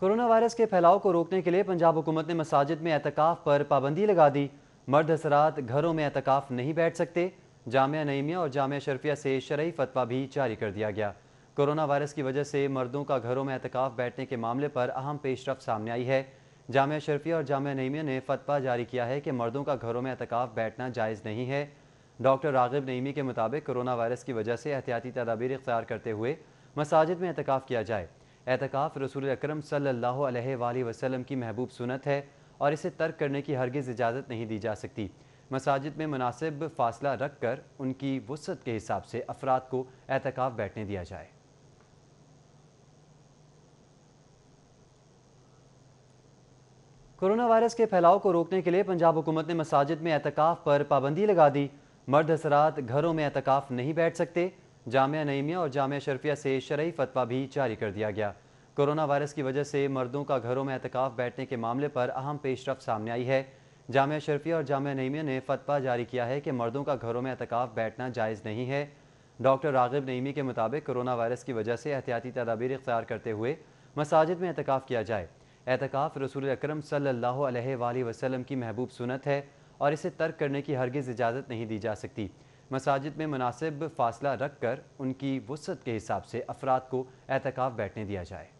corona virus के फैलाव को रोकने के लिए पंजाब हुकूमत ने मसाजिद में एहतकाफ पर पाबंदी लगा दी मर्द हसरात घरों में एहतकाफ नहीं बैठ सकते जामिया नईमिया और जामिया शर्फिया से शरय फतवा भी जारी कर दिया गया कोरोना वायरस की वजह से मर्दों का घरों में एहतकाफ बैठने के मामले पर अहम पेशरफ सामने आई है जामिया शर्फिया और जामिया नईमिया ने फतवा जारी किया है कि मर्दों का घरों में एहतकाफ बैठना जायज़ नहीं है डॉक्टर रागिब नईमी के मुताबिक कोरोना वायरस की वजह से एहतियाती तदाबीर इख्तियार करते हुए मसाजिद में एहतकाफ किया जाए एहतकाफ़ रसूल अक्रम सल्ला वसलम की महबूब सुनत है और इसे तर्क करने की हरगिज़ इजाज़त नहीं दी जा सकती मसाजिद में मुनासिब फासला रख कर उनकी वसत के हिसाब से अफराद को एहतकाफ़ बैठने दिया जाए कोरोना वायरस के फैलाव को रोकने के लिए पंजाब हुकूमत ने मसाजिद में एहतकाफ़ पर पाबंदी लगा दी मर्द हसरात घरों में एहतकाफ़ नहीं बैठ सकते जामिया नईमिया और जामिया शर्फिया से शरय फतवा भी जारी कर दिया गया कोरोना वायरस की वजह से मर्दों का घरों में एहतकाफ बैठने के मामले पर अहम पेशरफ सामने आई है जामिया शर्फिया और जामिया नईमिया ने फतवा जारी किया है कि मर्दों का घरों में एहतकाफ बैठना जायज़ नहीं है डॉक्टर रागिब नईमी के मुताबिक कोरोना वायरस की वजह से एहतियाती तदाबीर इख्तियार करते हुए मसाजिद में एहतकाफ किया जाए एहतकाफ रसूल अक्रम सल्ला वसलम की महबूब सुनत है और इसे तर्क करने की हरगिज़ इजाज़त नहीं दी जा सकती मसाजिद में मुनासिब फासला रख कर उनकी वसत के हिसाब से अफराद को एहतकाफ़ बैठने दिया जाए